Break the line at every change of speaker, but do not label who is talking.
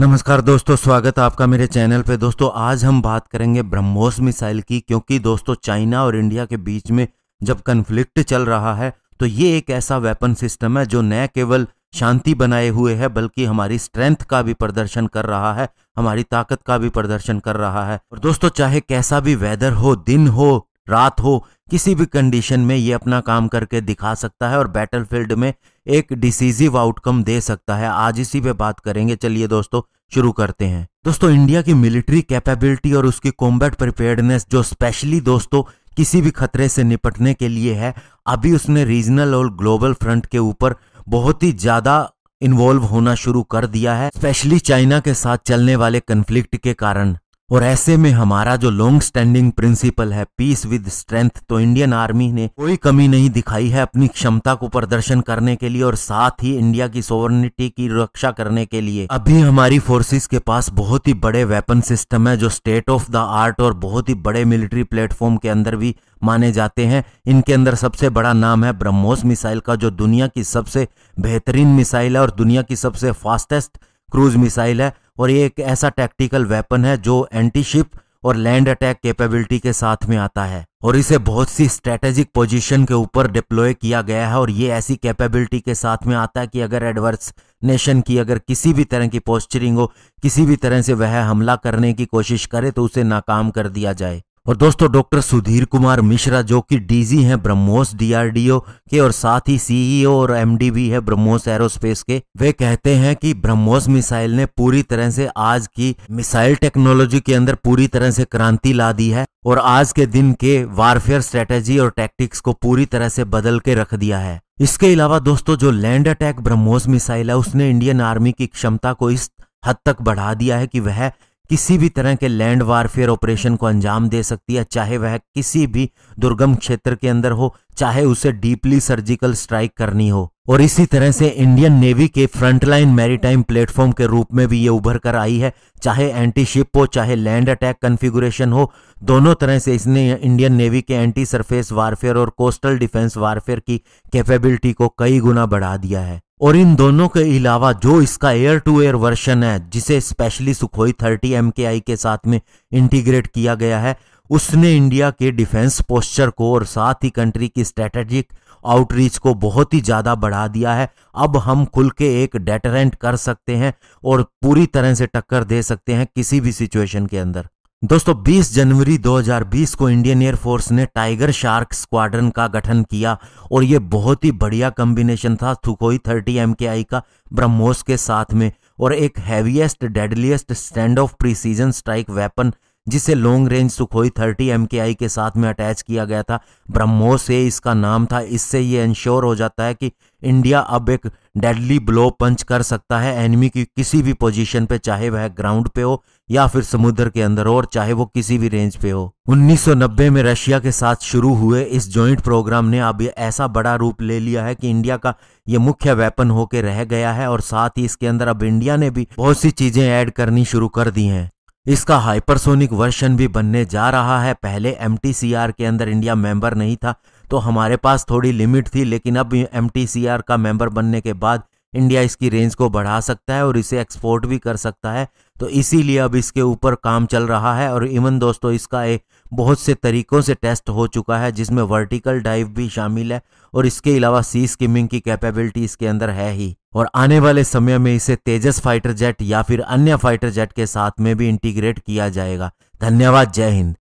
नमस्कार दोस्तों स्वागत है आपका मेरे चैनल पे दोस्तों आज हम बात करेंगे ब्रह्मोस मिसाइल की क्योंकि दोस्तों चाइना और इंडिया के बीच में जब कन्फ्लिक्ट चल रहा है तो ये एक ऐसा वेपन सिस्टम है जो न केवल शांति बनाए हुए है बल्कि हमारी स्ट्रेंथ का भी प्रदर्शन कर रहा है हमारी ताकत का भी प्रदर्शन कर रहा है और दोस्तों चाहे कैसा भी वेदर हो दिन हो रात हो किसी भी कंडीशन में ये अपना काम करके दिखा सकता है और बैटलफील्ड में एक डिसीजिव आउटकम दे सकता है आज इसी पे बात करेंगे चलिए दोस्तों शुरू करते हैं दोस्तों इंडिया की मिलिट्री कैपेबिलिटी और उसकी कॉम्बैट प्रिपेयर्डनेस जो स्पेशली दोस्तों किसी भी खतरे से निपटने के लिए है अभी उसने रीजनल और ग्लोबल फ्रंट के ऊपर बहुत ही ज्यादा इन्वॉल्व होना शुरू कर दिया है स्पेशली चाइना के साथ चलने वाले कन्फ्लिक्ट के कारण और ऐसे में हमारा जो लॉन्ग स्टैंडिंग प्रिंसिपल है पीस विद स्ट्रेंथ तो इंडियन आर्मी ने कोई कमी नहीं दिखाई है अपनी क्षमता को प्रदर्शन करने के लिए और साथ ही इंडिया की सोवर्निटी की रक्षा करने के लिए अभी हमारी फोर्सेस के पास बहुत ही बड़े वेपन सिस्टम है जो स्टेट ऑफ द आर्ट और बहुत ही बड़े मिलिट्री प्लेटफॉर्म के अंदर भी माने जाते हैं इनके अंदर सबसे बड़ा नाम है ब्रह्मोस मिसाइल का जो दुनिया की सबसे बेहतरीन मिसाइल है और दुनिया की सबसे फास्टेस्ट क्रूज मिसाइल है और ये एक ऐसा टैक्टिकल वेपन है जो एंटी शिप और लैंड अटैक कैपेबिलिटी के साथ में आता है और इसे बहुत सी स्ट्रेटेजिक पोजीशन के ऊपर डिप्लॉय किया गया है और ये ऐसी कैपेबिलिटी के साथ में आता है कि अगर एडवर्स नेशन की अगर किसी भी तरह की पोस्चरिंग हो किसी भी तरह से वह हमला करने की कोशिश करे तो उसे नाकाम कर दिया जाए और दोस्तों डॉक्टर सुधीर कुमार मिश्रा जो कि डीजी हैं ब्रह्मोस डीआरडीओ के और साथ ही सीईओ और एमडी भी है ब्रह्मोस एरोस्पेस के वे कहते हैं कि ब्रह्मोस मिसाइल ने पूरी तरह से आज की मिसाइल टेक्नोलॉजी के अंदर पूरी तरह से क्रांति ला दी है और आज के दिन के वारफेयर स्ट्रेटेजी और टैक्टिक्स को पूरी तरह से बदल के रख दिया है इसके अलावा दोस्तों जो लैंड अटैक ब्रह्मोस मिसाइल है उसने इंडियन आर्मी की क्षमता को इस हद तक बढ़ा दिया है कि वह किसी भी तरह के लैंड वारफेयर ऑपरेशन को अंजाम दे सकती है चाहे वह किसी भी दुर्गम क्षेत्र के अंदर हो चाहे उसे डीपली सर्जिकल स्ट्राइक करनी हो और इसी तरह से इंडियन नेवी के फ्रंटलाइन मैरीटाइम प्लेटफॉर्म के रूप में भी ये उभर कर आई है चाहे एंटी शिप हो चाहे लैंड अटैक कन्फिगुरेशन हो दोनों तरह से इसने इंडियन नेवी के एंटी सरफेस वारफेयर और कोस्टल डिफेंस वारफेयर की कैपेबिलिटी को कई गुना बढ़ा दिया है और इन दोनों के अलावा जो इसका एयर टू एयर वर्शन है जिसे स्पेशली सुखोई थर्टी एम के साथ में इंटीग्रेट किया गया है उसने इंडिया के डिफेंस पोस्चर को और साथ ही कंट्री की स्ट्रेटेजिक आउटरीच को बहुत ही ज़्यादा बढ़ा दिया है अब हम खुल के एक डेटरेंट कर सकते हैं और पूरी तरह से टक्कर दे सकते हैं किसी भी सिचुएशन के अंदर दोस्तों 20 जनवरी 2020 को इंडियन एयरफोर्स ने टाइगर शार्क स्क्वाड्रन का गठन किया और ये बहुत ही बढ़िया कॉम्बिनेशन था थुकोई 30 एम के आई का ब्रह्मोस के साथ में और एक heaviest deadliest stand off precision strike weapon जिसे long range Sukhoi thirty M K I के साथ में अटैच किया गया था ब्रह्मोस से इसका नाम था इससे ये इंश्योर हो जाता है कि इंडिया अब एक डेडली ब्लो पंच कर सकता है एनिमी की किसी भी पोजीशन पे चाहे वह ग्राउंड पे हो या फिर समुद्र के अंदर हो और चाहे वो किसी भी रेंज पे हो 1990 में रशिया के साथ शुरू हुए इस जॉइंट प्रोग्राम ने अब ऐसा बड़ा रूप ले लिया है कि इंडिया का ये मुख्य वेपन होके रह गया है और साथ ही इसके अंदर अब इंडिया ने भी बहुत सी चीजें ऐड करनी शुरू कर दी हैं इसका हाइपरसोनिक वर्जन भी बनने जा रहा है पहले एम के अंदर इंडिया मेंबर नहीं था तो हमारे पास थोड़ी लिमिट थी लेकिन अब एम का मेंबर बनने के बाद इंडिया इसकी रेंज को बढ़ा सकता है और इसे एक्सपोर्ट भी कर सकता है तो इसीलिए अब इसके ऊपर काम चल रहा है और इवन दोस्तों इसका एक बहुत से तरीकों से टेस्ट हो चुका है जिसमें वर्टिकल डाइव भी शामिल है और इसके अलावा सी स्किमिंग की कैपेबिलिटी इसके अंदर है ही और आने वाले समय में इसे तेजस फाइटर जेट या फिर अन्य फाइटर जेट के साथ में भी इंटीग्रेट किया जाएगा धन्यवाद जय हिंद